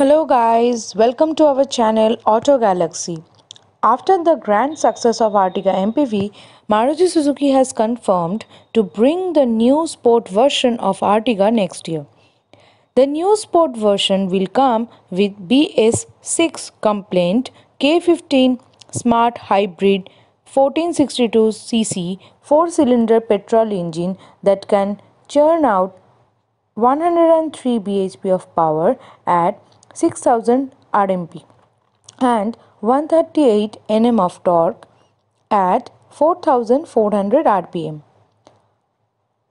Hello guys, welcome to our channel Auto Galaxy. After the grand success of Artiga MPV, Maruti Suzuki has confirmed to bring the new sport version of Artiga next year. The new sport version will come with BS6 compliant K15 smart hybrid 1462cc 4-cylinder petrol engine that can churn out 103 bhp of power at 6000 RMP and 138 Nm of torque at 4400 RPM.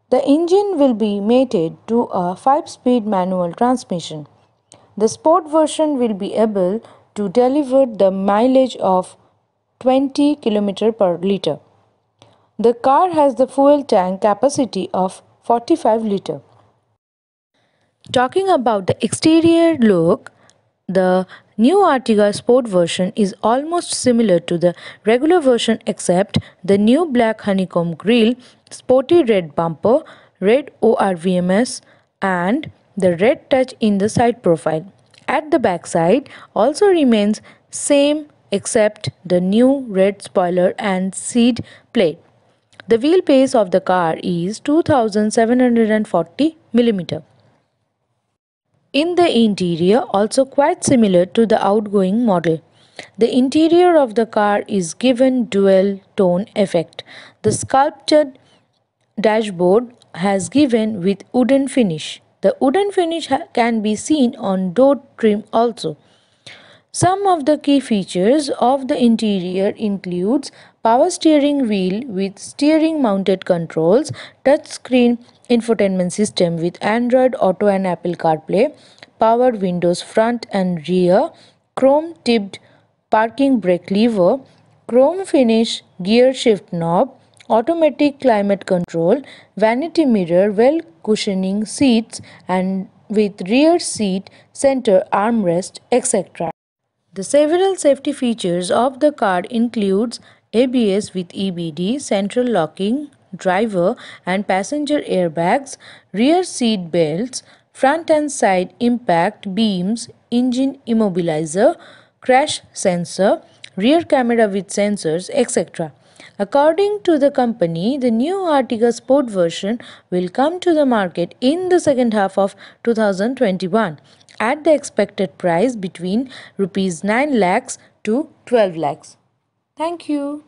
The engine will be mated to a 5-speed manual transmission. The sport version will be able to deliver the mileage of 20 km per liter. The car has the fuel tank capacity of 45 liter. Talking about the exterior look, the new Artiga Sport version is almost similar to the regular version except the new black honeycomb grille, sporty red bumper, red ORVMS and the red touch in the side profile. At the backside also remains same except the new red spoiler and seed plate. The wheelbase of the car is 2740 millimeter in the interior also quite similar to the outgoing model. The interior of the car is given dual tone effect. The sculpted dashboard has given with wooden finish. The wooden finish can be seen on door trim also. Some of the key features of the interior includes power steering wheel with steering mounted controls, touchscreen infotainment system with Android Auto and Apple CarPlay, power windows front and rear, chrome tipped parking brake lever, chrome finish gear shift knob, automatic climate control, vanity mirror, well cushioning seats and with rear seat, center armrest, etc. The several safety features of the car includes ABS with EBD, central locking, driver and passenger airbags, rear seat belts, front and side impact beams, engine immobilizer, crash sensor, rear camera with sensors, etc. According to the company, the new Artiga Sport version will come to the market in the second half of 2021 at the expected price between rupees 9 lakhs to 12 lakhs. Thank you.